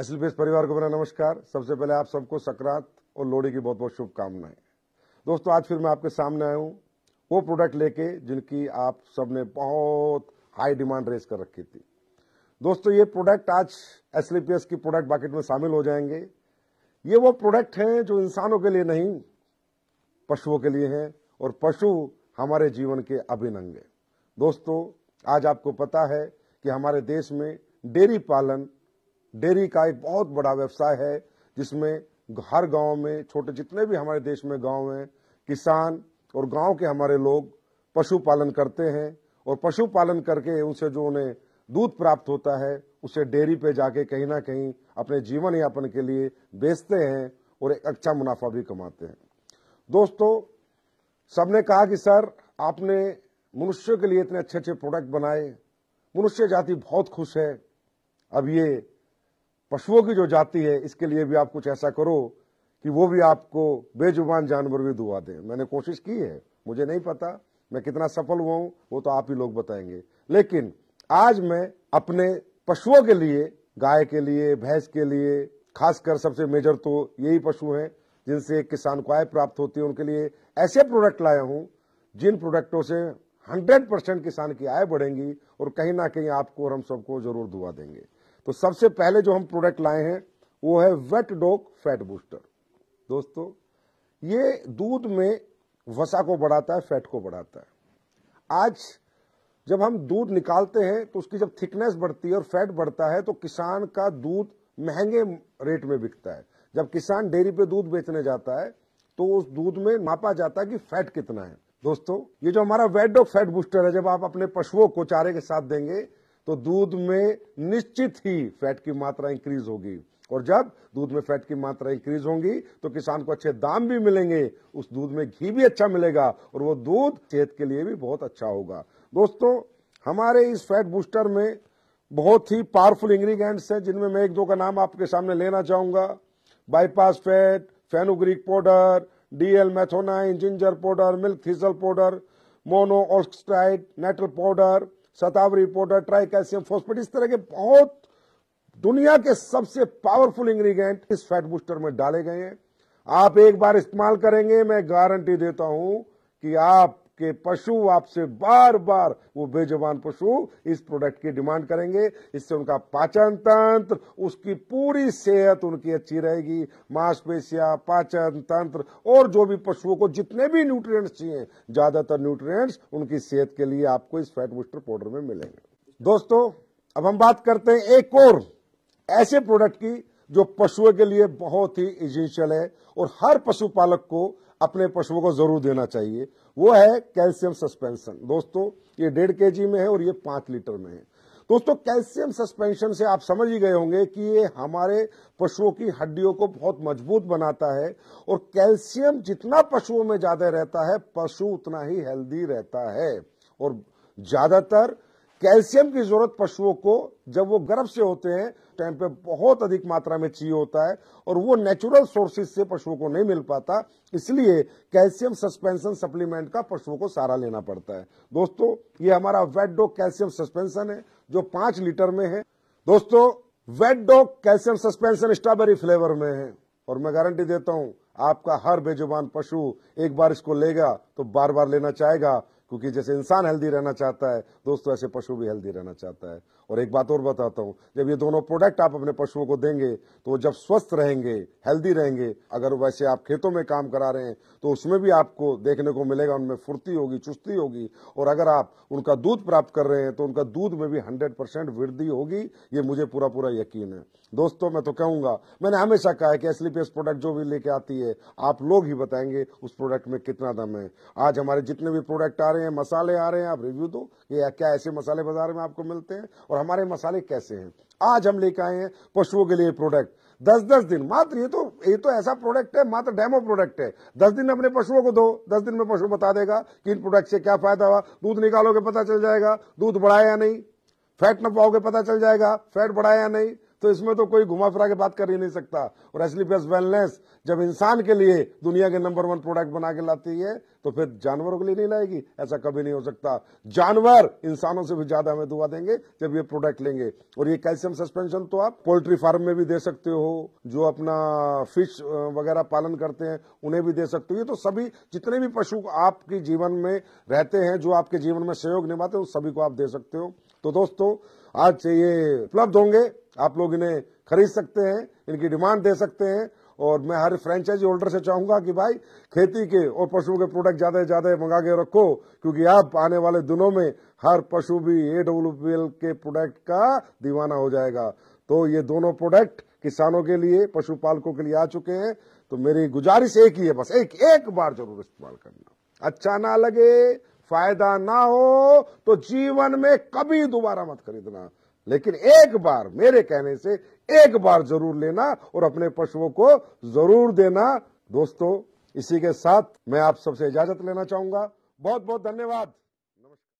S परिवार को मेरा नमस्कार सबसे पहले आप सबको सक्रांत और लोहड़ी की बहुत बहुत शुभकामनाएं दोस्तों आज फिर मैं आपके सामने आया हूँ वो प्रोडक्ट लेके जिनकी आप सबने बहुत हाई डिमांड रेस कर रखी थी दोस्तों ये प्रोडक्ट आज एस की प्रोडक्ट बाकेट में शामिल हो जाएंगे ये वो प्रोडक्ट हैं जो इंसानों के लिए नहीं पशुओं के लिए हैं और पशु हमारे जीवन के अभिनंग दोस्तों आज आपको पता है कि हमारे देश में डेयरी पालन डेयरी का एक बहुत बड़ा व्यवसाय है जिसमें हर गांव में छोटे जितने भी हमारे देश में गांव हैं किसान और गांव के हमारे लोग पशुपालन करते हैं और पशुपालन करके उनसे जो उन्हें दूध प्राप्त होता है उसे डेयरी पे जाके कहीं ना कहीं अपने जीवन यापन के लिए बेचते हैं और एक अच्छा मुनाफा भी कमाते हैं दोस्तों सबने कहा कि सर आपने मनुष्य के लिए इतने अच्छे अच्छे प्रोडक्ट बनाए मनुष्य जाति बहुत खुश है अब ये पशुओं की जो जाति है इसके लिए भी आप कुछ ऐसा करो कि वो भी आपको बेजुबान जानवर भी दुआ दें मैंने कोशिश की है मुझे नहीं पता मैं कितना सफल हुआ हूं वो तो आप ही लोग बताएंगे लेकिन आज मैं अपने पशुओं के लिए गाय के लिए भैंस के लिए खासकर सबसे मेजर तो यही पशु हैं जिनसे किसान को आय प्राप्त होती है उनके लिए ऐसे प्रोडक्ट लाया हूं जिन प्रोडक्टों से 100 परसेंट किसान की आय बढ़ेंगी और कहीं ना कहीं आपको और हम सबको जरूर दुआ देंगे तो सबसे पहले जो हम प्रोडक्ट लाए हैं वो है वेट डॉग फैट बूस्टर दोस्तों ये दूध में वसा को बढ़ाता है फैट को बढ़ाता है आज जब हम दूध निकालते हैं तो उसकी जब थिकनेस बढ़ती है और फैट बढ़ता है तो किसान का दूध महंगे रेट में बिकता है जब किसान डेयरी पे दूध बेचने जाता है तो उस दूध में मापा जाता है कि फैट कितना है दोस्तों ये जो हमारा वेट डॉग फैट बूस्टर है जब आप अपने पशुओं को चारे के साथ देंगे तो दूध में निश्चित ही फैट की मात्रा इंक्रीज होगी और जब दूध में फैट की मात्रा इंक्रीज होगी तो किसान को अच्छे दाम भी मिलेंगे उस दूध में घी भी अच्छा मिलेगा और वो दूध सेहत के लिए भी बहुत अच्छा होगा दोस्तों हमारे इस फैट बूस्टर में बहुत ही पावरफुल इंग्रीडियंट्स हैं जिनमें मैं एक दो का नाम आपके सामने लेना चाहूंगा bypass fat fenugreek powder DL methionine ginger powder milk thistle powder mono oxide nettle powder shatavari powder tri calcium phosphate इस तरह के बहुत दुनिया के सबसे पावरफुल इंग्रेडिएंट इस फैट बूस्टर में डाले गए हैं आप एक बार इस्तेमाल करेंगे मैं गारंटी देता हूं कि आप के पशु आपसे बार बार वो बेजबान पशु इस प्रोडक्ट की डिमांड करेंगे इससे उनका पाचन तंत्र उसकी पूरी सेहत उनकी अच्छी रहेगी मांसपेशिया पाचन तंत्र और जो भी पशुओं को जितने भी न्यूट्रिएंट्स चाहिए ज्यादातर न्यूट्रिएंट्स उनकी सेहत के लिए आपको इस फैट बूस्टर पाउडर में मिलेंगे दोस्तों अब हम बात करते हैं एक और ऐसे प्रोडक्ट की जो पशुओं के लिए बहुत ही इजेंशियल है और हर पशुपालक को अपने पशुओं को जरूर देना चाहिए वो है कैल्शियम सस्पेंशन दोस्तों ये डेढ़ के जी में है और ये पांच लीटर में है दोस्तों कैल्शियम सस्पेंशन से आप समझ ही गए होंगे कि ये हमारे पशुओं की हड्डियों को बहुत मजबूत बनाता है और कैल्शियम जितना पशुओं में ज्यादा रहता है पशु उतना ही हेल्दी रहता है और ज्यादातर कैल्शियम की जरूरत पशुओं को जब वो गर्भ से होते हैं टाइम पे बहुत अधिक मात्रा में चाहिए होता है और वो नेचुरल सोर्सेज से पशुओं को नहीं मिल पाता इसलिए कैल्शियम सस्पेंशन सप्लीमेंट का पशुओं को सारा लेना पड़ता है दोस्तों ये हमारा वेट डॉग कैल्शियम सस्पेंशन है जो पांच लीटर में है दोस्तों वेड डॉग कैल्शियम सस्पेंशन स्ट्रॉबेरी फ्लेवर में है और मैं गारंटी देता हूं आपका हर बेजुबान पशु एक बार इसको लेगा तो बार बार लेना चाहेगा क्योंकि जैसे इंसान हेल्दी रहना चाहता है दोस्तों ऐसे पशु भी हेल्दी रहना चाहता है और एक बात और बताता हूँ जब ये दोनों प्रोडक्ट आप अपने पशुओं को देंगे तो वो जब स्वस्थ रहेंगे हेल्दी रहेंगे अगर वैसे आप खेतों में काम करा रहे हैं तो उसमें भी आपको देखने को मिलेगा उनमें फुर्ती होगी चुस्ती होगी और अगर आप उनका दूध प्राप्त कर रहे हैं तो उनका दूध में भी हंड्रेड परसेंट वृद्धि होगी ये मुझे पूरा पूरा यकीन है दोस्तों मैं तो कहूंगा मैंने हमेशा कहा है कि एसलीपीएस प्रोडक्ट जो भी लेके आती है आप लोग ही बताएंगे उस प्रोडक्ट में कितना दम है आज हमारे जितने भी प्रोडक्ट आ रहे हैं रहे हैं मसाले आ रहे हैं आप रिव्यू दो कि क्या ऐसे मसाले बाजार में आपको मिलते हैं और हमारे मसाले कैसे हैं आज हम लेकर आए हैं पशुओं के लिए प्रोडक्ट दस दस दिन मात्र ये तो ये तो ऐसा प्रोडक्ट है मात्र डेमो प्रोडक्ट है दस दिन अपने पशुओं को दो दस दिन में पशु बता देगा कि इन प्रोडक्ट से क्या फायदा हुआ दूध निकालोगे पता चल जाएगा दूध बढ़ाया नहीं फैट न पाओगे पता चल जाएगा फैट बढ़ाया नहीं तो इसमें तो कोई घुमा फिरा के बात कर ही नहीं सकता और प्लस वेलनेस जब इंसान के लिए दुनिया के नंबर वन प्रोडक्ट बना के लाती है तो फिर जानवरों के लिए नहीं लाएगी ऐसा कभी नहीं हो सकता जानवर इंसानों से भी ज्यादा हमें दुआ देंगे जब ये प्रोडक्ट लेंगे और ये कैल्शियम सस्पेंशन तो आप पोल्ट्री फार्म में भी दे सकते हो जो अपना फिश वगैरह पालन करते हैं उन्हें भी दे सकते हो ये तो सभी जितने भी पशु आपके जीवन में रहते हैं जो आपके जीवन में सहयोग निभाते हैं सभी को आप दे सकते हो तो दोस्तों आज ये उपलब्ध होंगे आप लोग इन्हें खरीद सकते हैं इनकी डिमांड दे सकते हैं और मैं हर फ्रेंचाइजी होल्डर से चाहूंगा कि भाई खेती के और पशुओं के प्रोडक्ट ज्यादा से ज्यादा मंगा के रखो क्योंकि आप आने वाले दिनों में हर पशु भी ए डब्ल्यू के प्रोडक्ट का दीवाना हो जाएगा तो ये दोनों प्रोडक्ट किसानों के लिए पशुपालकों के लिए आ चुके हैं तो मेरी गुजारिश एक ही है बस एक एक बार जरूर इस्तेमाल करना अच्छा ना लगे फायदा ना हो तो जीवन में कभी दोबारा मत खरीदना लेकिन एक बार मेरे कहने से एक बार जरूर लेना और अपने पशुओं को जरूर देना दोस्तों इसी के साथ मैं आप सबसे इजाजत लेना चाहूंगा बहुत बहुत धन्यवाद